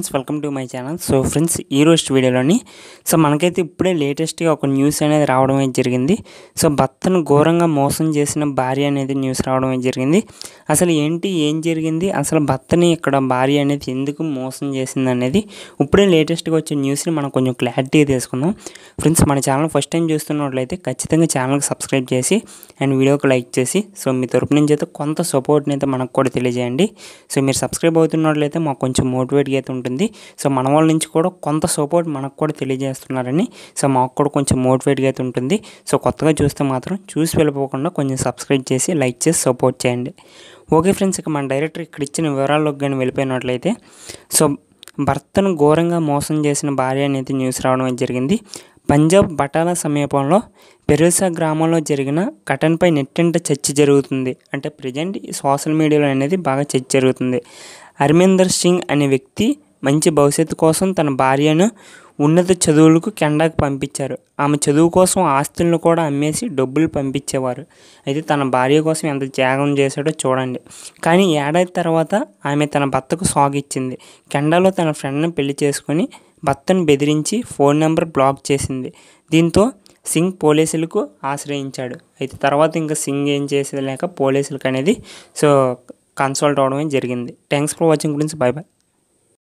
friends welcome to my channel so friends ఈ రోజు వీడియోలోని సో మనకైతే ఇప్పుడే లేటెస్ట్గా ఒక న్యూస్ అనేది రావడం అయితే జరిగింది సో భర్తను ఘోరంగా మోసం చేసిన భార్య అనేది న్యూస్ రావడం అయితే జరిగింది అసలు ఏంటి ఏం జరిగింది అసలు భర్తని ఇక్కడ భార్య అనేది ఎందుకు మోసం చేసింది అనేది ఇప్పుడే లేటెస్ట్గా వచ్చే న్యూస్ని మనం కొంచెం క్లారిటీగా తీసుకుందాం ఫ్రెండ్స్ మన ఛానల్ ఫస్ట్ టైం చూస్తున్నట్లయితే ఖచ్చితంగా ఛానల్కి సబ్స్క్రైబ్ చేసి అండ్ వీడియోకి లైక్ చేసి సో మీ తరపు నుంచి అయితే కొంత సపోర్ట్ని అయితే మనకు కూడా తెలియజేయండి సో మీరు సబ్స్క్రైబ్ అవుతున్నట్లయితే మాకు కొంచెం మోటివేట్గా అయితే ఉంటుంది ఉంటుంది సో మన వాళ్ళ నుంచి కూడా కొంత సపోర్ట్ మనకు కూడా తెలియజేస్తున్నారని సో మాకు కూడా కొంచెం మోటివేట్గా అయితే ఉంటుంది సో కొత్తగా చూస్తే మాత్రం చూసి వెళ్ళిపోకుండా కొంచెం సబ్స్క్రైబ్ చేసి లైక్ చేసి సపోర్ట్ చేయండి ఓకే ఫ్రెండ్స్ ఇక మన డైరెక్టర్ ఇక్కడ ఇచ్చిన వివరాల్లోకి కానీ వెళ్ళిపోయినట్లయితే సో భర్తను ఘోరంగా మోసం చేసిన భార్య అనేది న్యూస్ రావడం జరిగింది పంజాబ్ బటాలా సమీపంలో పెరుసా గ్రామంలో జరిగిన ఘటనపై నెట్టింట చర్చ జరుగుతుంది అంటే ప్రజెంట్ సోషల్ మీడియాలో అనేది బాగా చర్చ జరుగుతుంది హర్మేందర్ సింగ్ అనే వ్యక్తి మంచి భవిష్యత్తు కోసం తన భార్యను ఉన్నత చదువులకు కెండాకు పంపించారు ఆమె చదువు కోసం ఆస్తులను కూడా అమ్మేసి డబ్బులు పంపించేవారు అయితే తన భార్య కోసం ఎంత త్యాగం చేశాడో చూడండి కానీ ఏడాది తర్వాత ఆమె తన భర్తకు సాగిచ్చింది కెండాలో తన ఫ్రెండ్ను పెళ్లి చేసుకొని భర్తను బెదిరించి ఫోన్ నెంబర్ బ్లాక్ చేసింది దీంతో సింగ్ పోలీసులకు ఆశ్రయించాడు అయితే తర్వాత ఇంకా సింగ్ ఏం చేసేది లేక పోలీసులకు అనేది సో కన్సల్ట్ అవడమే జరిగింది థ్యాంక్స్ ఫర్ వాచింగ్ గురించి బాయ్ బాయ్